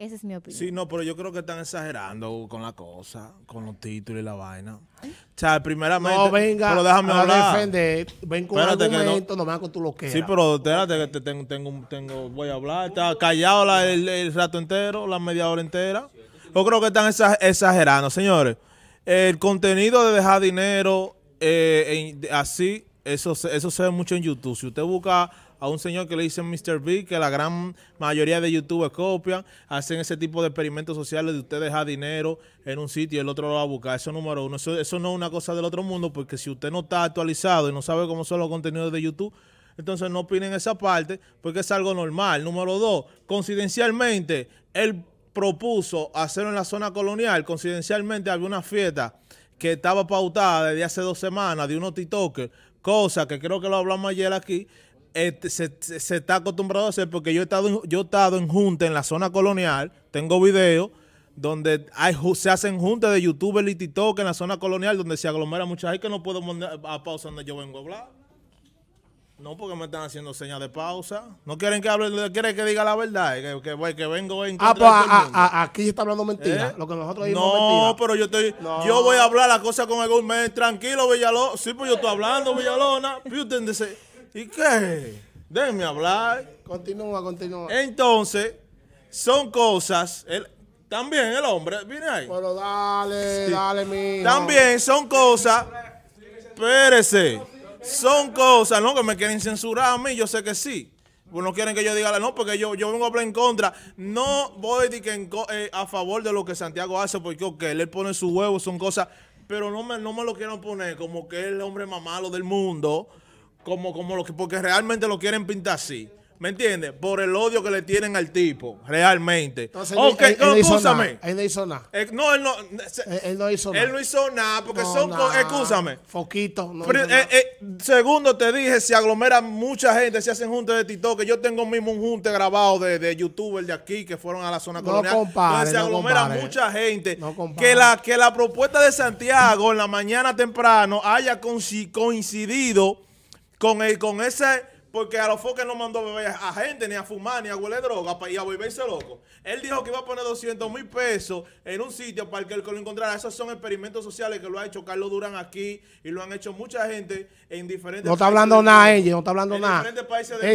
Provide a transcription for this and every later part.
Esa es mi opinión. Sí, no, pero yo creo que están exagerando con la cosa, con los títulos y la vaina. O sea, primeramente. No, venga. Pero déjame a hablar. defender. Ven con espérate un argumento, no, hagas con tu loquera. Sí, pero espérate que te tengo, tengo, tengo voy a hablar. Está callado el, rato entero, la media hora entera. Yo creo que están exagerando, señores. El contenido de dejar dinero eh, así, eso, eso se ve mucho en YouTube. Si usted busca a un señor que le dicen Mr. B, que la gran mayoría de youtubers copian, hacen ese tipo de experimentos sociales de usted dejar dinero en un sitio y el otro lo va a buscar. Eso número uno. Eso, eso no es una cosa del otro mundo, porque si usted no está actualizado y no sabe cómo son los contenidos de YouTube, entonces no opinen esa parte, porque es algo normal. Número dos, coincidencialmente, él propuso hacerlo en la zona colonial. Coincidencialmente había una fiesta que estaba pautada desde hace dos semanas de unos TikTokers, cosa que creo que lo hablamos ayer aquí, eh, se, está acostumbrado a hacer porque yo he estado yo he estado en junta en la zona colonial, tengo videos donde hay, se hacen juntas de youtubers y TikTok en la zona colonial donde se aglomera mucha gente que no puedo a pausa donde yo vengo a hablar. No, porque me están haciendo señas de pausa. No quieren que hable, quieren que diga la verdad, eh, que, vengo ah, pues, aquí está hablando mentira. ¿Eh? Lo que nosotros no, pero yo estoy, yo voy a hablar la cosa con el gourmet. Tranquilo, Villalona. Sí, pues yo estoy hablando, Villalona. ¿Y qué? Déjenme hablar. Continúa, continúa. Entonces, son cosas... también el hombre, viene ahí. Pero dale, dale, mi... También son cosas... Espérese. Son cosas, ¿no? Que me quieren censurar a mí, yo sé que sí. Pues no quieren que yo diga, no, porque yo, yo vengo a hablar en contra. No voy decir que eh, a favor de lo que Santiago hace, porque, ok, él pone su huevo, son cosas, pero no me, no me lo quiero poner como que es el hombre más malo del mundo como, como lo que, porque realmente lo quieren pintar así. ¿Me entiendes? Por el odio que le tienen al tipo, realmente. Entonces, él, no, escúchame. Él no hizo nada. no, él no. él, no hizo nada. Él no hizo nada porque son. Nah. Escúchame. Foquito. Eh, eh, segundo, te dije, se aglomera mucha gente, se hacen juntos de TikTok. yo tengo mismo un junte grabado de, de youtubers de aquí que fueron a la zona colonial. Compare, se aglomera mucha gente. que, la, que la propuesta de Santiago en la mañana temprano haya coincidido con, con ese... Porque a los foques no mandó a, a gente, ni a fumar, ni a huele droga, y a volverse loco. Él dijo que iba a poner 200 mil pesos en un sitio para que el lo encontrara. Esos son experimentos sociales que lo ha hecho Carlos Durán aquí y lo han hecho mucha gente en diferentes No está hablando nada, ella, no está hablando nada.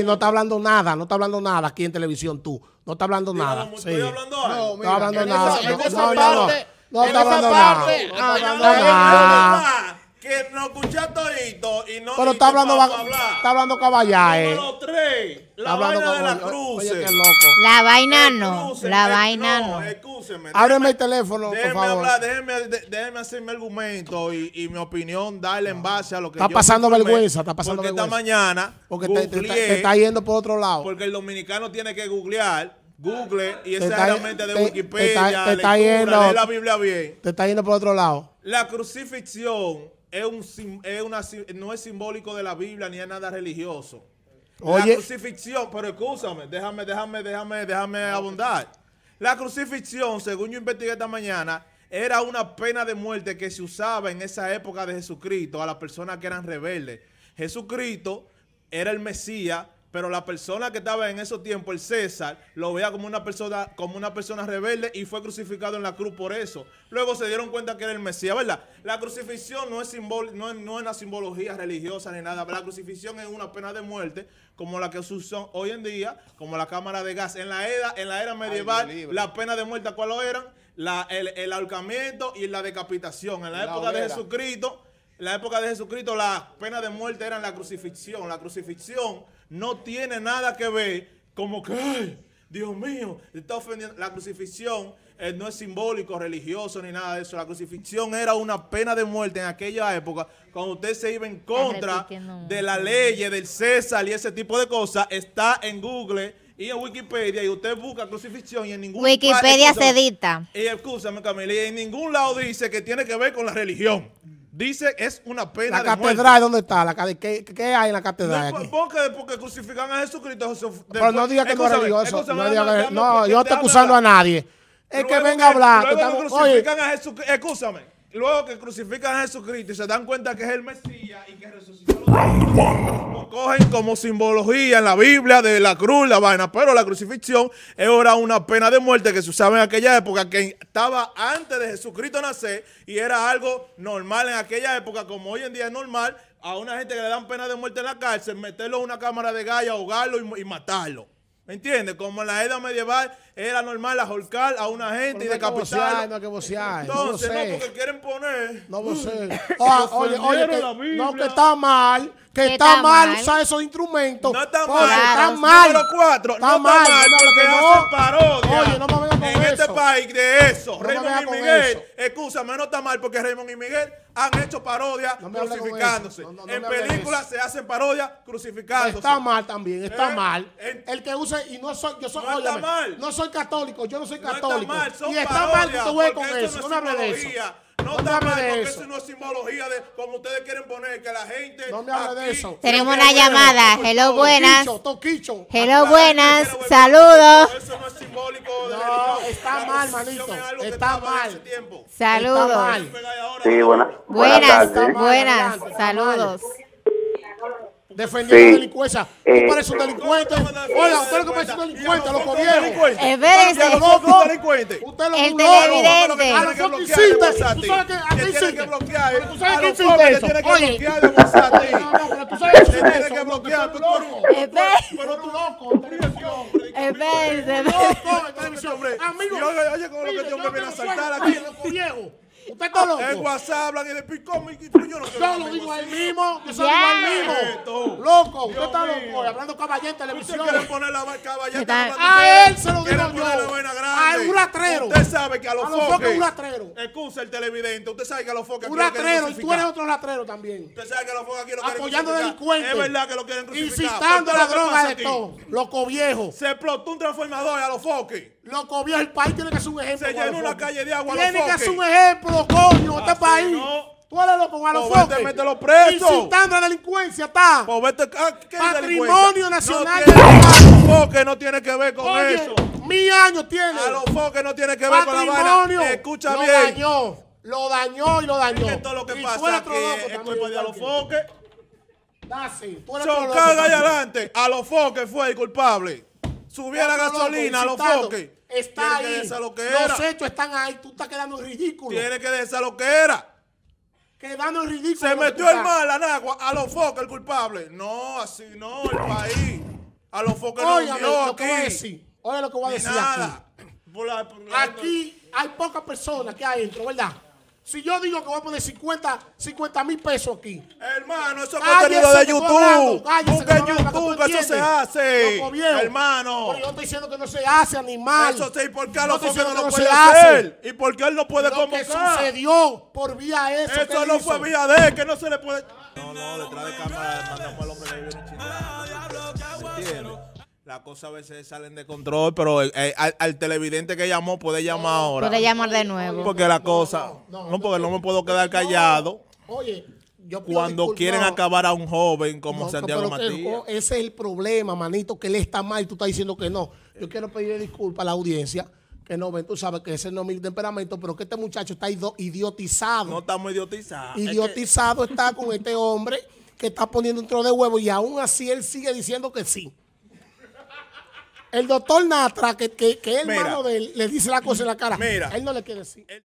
no está hablando nada, no está hablando nada aquí en televisión tú. No está hablando nada. No, hablando No, está hablando nada. Esa, no, está hablando nada. No está hablando nada que no escucha todito y no Pero está hablando, está hablando caballaje. Número tres. la vaina de la cruz. La vaina no, la vaina no. Escúcheme. Ábreme el teléfono, por favor. Hablar, déjeme, déjeme hacer mi argumento y, y, mi opinión, darle en base a lo que Está pasando vergüenza, está pasando vergüenza. Porque esta mañana Porque te, está yendo por otro lado. Porque el dominicano tiene que googlear Google y esa está, de Wikipedia, te está, yendo, la Biblia bien. Te está yendo por otro lado. La crucifixión un, una, no es simbólico de la Biblia ni es nada religioso. La crucifixión, pero escúchame, déjame, déjame, déjame, déjame abundar. La crucifixión, según yo investigué esta mañana, era una pena de muerte que se usaba en esa época de Jesucristo a las personas que eran rebeldes. Jesucristo era el Mesías pero la persona que estaba en esos tiempos, el César, lo veía como una persona como una persona rebelde y fue crucificado en la cruz por eso. Luego se dieron cuenta que era el Mesías, ¿verdad? La crucifixión no es, no, es, una simbología religiosa ni nada. La crucifixión es una pena de muerte como la que hoy en día, como la cámara de gas. En la era, en la era medieval, la pena de muerte, ¿cuáles eran? La, el, el ahorcamiento y la decapitación. En la, época de Jesucristo la época de Jesucristo La pena de muerte Era la crucifixión. La crucifixión no tiene nada que ver como que, Dios mío! Está ofendiendo. La crucifixión eh, no es simbólico, religioso ni nada de eso. La crucifixión era una pena de muerte en aquella época. Cuando usted se iba en contra de la ley, del César y ese tipo de cosas, está en Google y en Wikipedia y usted busca crucifixión y en ningún Wikipedia se edita Y escúchame, Camila, y en ningún lado dice que tiene que ver con la religión. Dice, es una pena. ¿La catedral dónde está? La, ¿qué, ¿Qué hay en la catedral? No, Porque, crucifican a Jesucristo. Después, pero no diga que no religioso. No, diga no, yo no estoy acusando a nadie. Es que venga a hablar. Luego crucifican a Jesucristo. Escúchame. Luego que crucifican a Jesucristo y se dan cuenta que es el Mesías y que resucitado. Round cogen como simbología en la Biblia de la cruz, la vaina, pero la crucifixión era una pena de muerte que se usaba en aquella época, que estaba antes de Jesucristo nacer y era algo normal en aquella época, como hoy en día es normal a una gente que le dan pena de muerte en la cárcel, meterlo en una cámara de galla, ahogarlo y matarlo. ¿Me entiendes? Como en la edad medieval era normal ajorcar a una gente y decapitarla. No hay que bocear, Entonces, no, porque quieren poner... No vocé. Ah, oye, oye, que, no, que está mal. Que está, mal usar esos instrumentos. No está mal. Está mal. Número cuatro. Está mal. Porque hacen parodia. Oye, no de eso. Raymond y Miguel, escúchame, no está mal porque Raymond y Miguel han hecho parodia crucificándose. en películas se hacen parodias crucificándose. Está mal también, está eh, mal. el que usa, y no soy, yo soy, no soy católico, yo no soy católico. y está mal que tú con eso, no, me de eso. No, no hable de eso. no Es simbología de como ustedes quieren poner que la gente. No me hable de eso. Tenemos una llamada. Hello, buenas. Toquicho, Hello, buenas. Saludos. Eso no es simbólico. No, está mal, manito. Está mal. Saludos. Sí, buenas. Buenas, buenas. Saludos defendiendo la delincuencia. Tú eh, pareces un delincuente. Hola, usted no parece un delincuente, lo viejo! Es verdad. loco. Usted lo que televidente. No, no, bloquear Tú sabes que a que no Tú sabes que tiene eso. Oye. Tú sabes que eso. bloquear. Tú no. Pero tú loco. Es Loco. Amigo. Oye, con lo que que este aquí. Usted está loco. En WhatsApp hablan y de picón, y yo no Yo lo digo ahí mismo. Yo soy ahí mismo. Loco, usted está loco. Hablando caballero en televisión. Usted quiere poner la caballeta. A él se lo digo yo. A un latrero. Usted sabe que a los foques. un latrero. Excusa el televidente. Usted sabe que a los foques. Un latrero, Y tú eres otro latrero también. Usted sabe que a los foques aquí lo quieren Apoyando delincuentes. Es verdad que lo quieren crucificar. Incitando la droga de todo. Loco viejo. Se explotó un transformador a los foques lo viejo, el país tiene que ser un ejemplo. Se llenó una calle de agua. a los Tiene que ser un ejemplo, coño, este país. Tú eres loco, con Vete, los presos. Insultando a la delincuencia, está. Pues vete, ah, ¿qué Patrimonio nacional. los foques no tiene que ver con eso. Mi año tiene. A los foques no tiene que ver con la vaina. Escucha lo Dañó, lo dañó y lo dañó. esto Es lo que pasa aquí es culpa de a los foques. Dase, tú eres caga allá adelante. A los foques fue el culpable. Subiera gasolina, a los foques. Está ahí. Los hechos están ahí. Tú estás quedando ridículo. Tiene que decir lo que era. Quedando ridículo. Se metió el mal a agua, a los focos el culpable. No, así no, el país. A los focos no Oye lo que voy a decir. Oye lo que voy a decir. Aquí. aquí hay pocas personas que adentro, ¿verdad? Si yo digo que voy a poner 50 mil pesos aquí. Hermano, eso es contenido de YouTube. Busca YouTube, que eso se hace. Hermano. Pero yo estoy diciendo que no se hace, animal. Eso sí, ¿por qué no, no puede se hacer? ¿Y por qué él no puede Lo convocar? que sucedió por vía eso. Eso no fue vía de él, que no se le puede... No, no, detrás de cámara mandamos al hombre que las cosas a veces salen de control, pero eh, eh, al, televidente que llamó puede llamar ahora. Puede llamar de nuevo. Porque la cosa... No, porque no me puedo quedar callado. Oye, yo cuando quieren acabar a un joven como Santiago Matías. Ese es el problema, manito, que él está mal y tú estás diciendo que no. Yo quiero pedirle disculpas a la audiencia. Que no ven, tú sabes que ese no es mi temperamento, pero que este muchacho está idiotizado. No estamos idiotizados. Idiotizado está con este hombre que está poniendo un trozo de huevo y aún así él sigue diciendo que sí. El doctor Natra, que, que, que hermano de él, le dice la cosa en la cara. Mira. Él no le quiere decir.